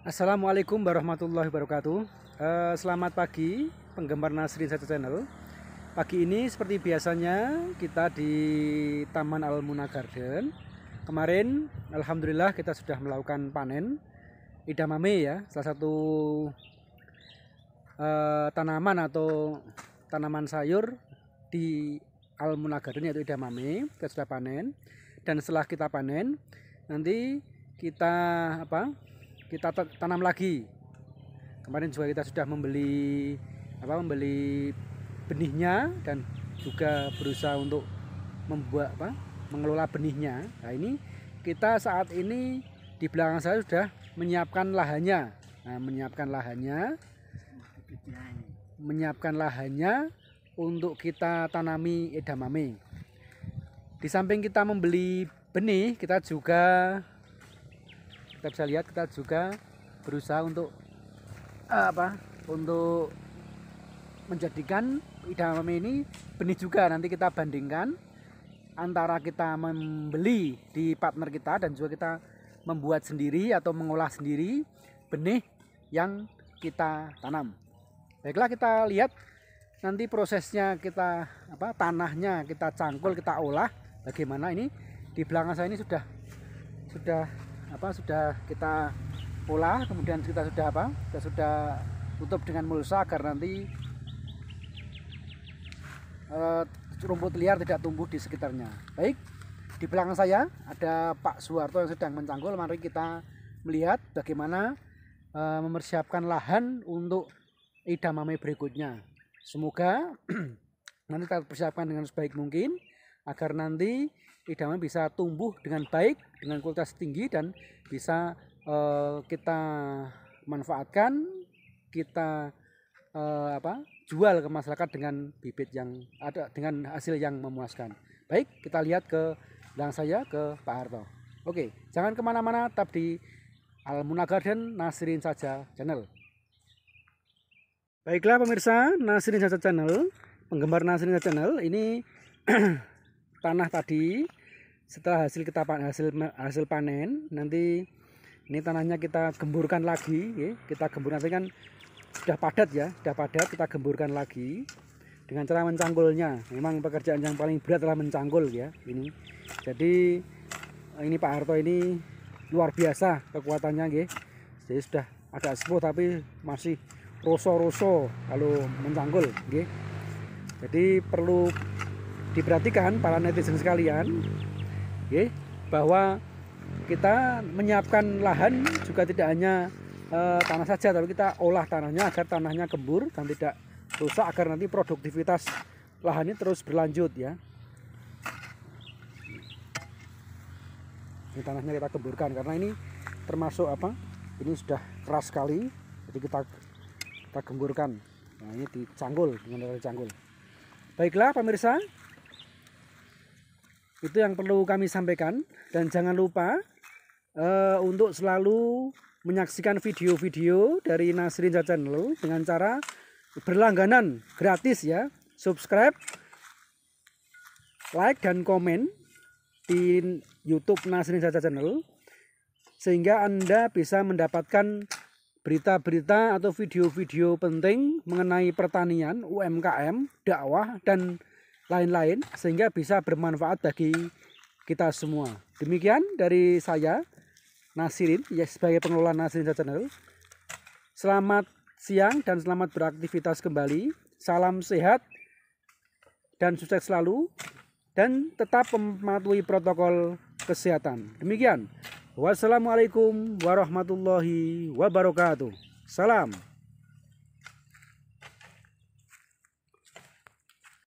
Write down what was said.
Assalamualaikum warahmatullahi wabarakatuh eh, Selamat pagi penggemar Nasrin Satu Channel Pagi ini seperti biasanya kita di Taman Almuna Garden Kemarin Alhamdulillah kita sudah melakukan panen Idamame ya salah satu uh, tanaman atau tanaman sayur di Almuna Garden yaitu idamame kita sudah panen dan setelah kita panen nanti kita apa kita tanam lagi kemarin juga kita sudah membeli apa membeli benihnya dan juga berusaha untuk membuat apa mengelola benihnya nah ini kita saat ini di belakang saya sudah menyiapkan lahannya nah menyiapkan lahannya menyiapkan lahannya untuk kita tanami edamame di samping kita membeli benih kita juga kita bisa lihat kita juga berusaha untuk eh, apa untuk menjadikan idaman ini benih juga nanti kita bandingkan antara kita membeli di partner kita dan juga kita membuat sendiri atau mengolah sendiri benih yang kita tanam. Baiklah kita lihat nanti prosesnya kita apa tanahnya kita cangkul kita olah bagaimana ini di belakang saya ini sudah sudah apa sudah kita pola kemudian kita sudah apa kita sudah tutup dengan mulsa agar nanti uh, rumput liar tidak tumbuh di sekitarnya baik di belakang saya ada Pak Suwarto yang sedang mencangkul mari kita melihat bagaimana uh, mempersiapkan lahan untuk idamame berikutnya semoga nanti kita persiapkan dengan sebaik mungkin agar nanti idaman bisa tumbuh dengan baik dengan kualitas tinggi dan bisa uh, kita manfaatkan kita uh, apa jual ke masyarakat dengan bibit yang ada dengan hasil yang memuaskan baik kita lihat ke belakang saya ke Pak Harto oke jangan kemana-mana tetap di Almuna Garden Nasirin saja channel baiklah pemirsa Nasirin saja channel penggemar Nasirin saja channel ini tanah tadi setelah hasil kita hasil hasil panen nanti ini tanahnya kita gemburkan lagi ya. kita gembur nanti kan sudah padat ya sudah padat kita gemburkan lagi dengan cara mencangkulnya memang pekerjaan yang paling berat adalah mencangkul ya ini jadi ini Pak Harto ini luar biasa kekuatannya ya. jadi sudah agak sepuh tapi masih roso-roso kalau mencangkul ya. jadi perlu diperhatikan para netizen sekalian ya, bahwa kita menyiapkan lahan juga tidak hanya e, tanah saja tapi kita olah tanahnya agar tanahnya kembur dan tidak rusak agar nanti produktivitas lahan ini terus berlanjut ya ini tanahnya kita keburkan karena ini termasuk apa ini sudah keras sekali jadi kita kita gemburkan nah ini dicanggul dengan cara dicanggul baiklah pemirsa itu yang perlu kami sampaikan dan jangan lupa uh, untuk selalu menyaksikan video-video dari Nasrinja Channel dengan cara berlangganan gratis ya subscribe like dan komen di YouTube Nasrinja Channel sehingga Anda bisa mendapatkan berita-berita atau video-video penting mengenai pertanian, UMKM, dakwah dan lain-lain sehingga bisa bermanfaat bagi kita semua. Demikian dari saya Nasirin ya sebagai pengelola Nasirin Channel. Selamat siang dan selamat beraktivitas kembali. Salam sehat dan sukses selalu dan tetap mematuhi protokol kesehatan. Demikian. Wassalamualaikum warahmatullahi wabarakatuh. Salam.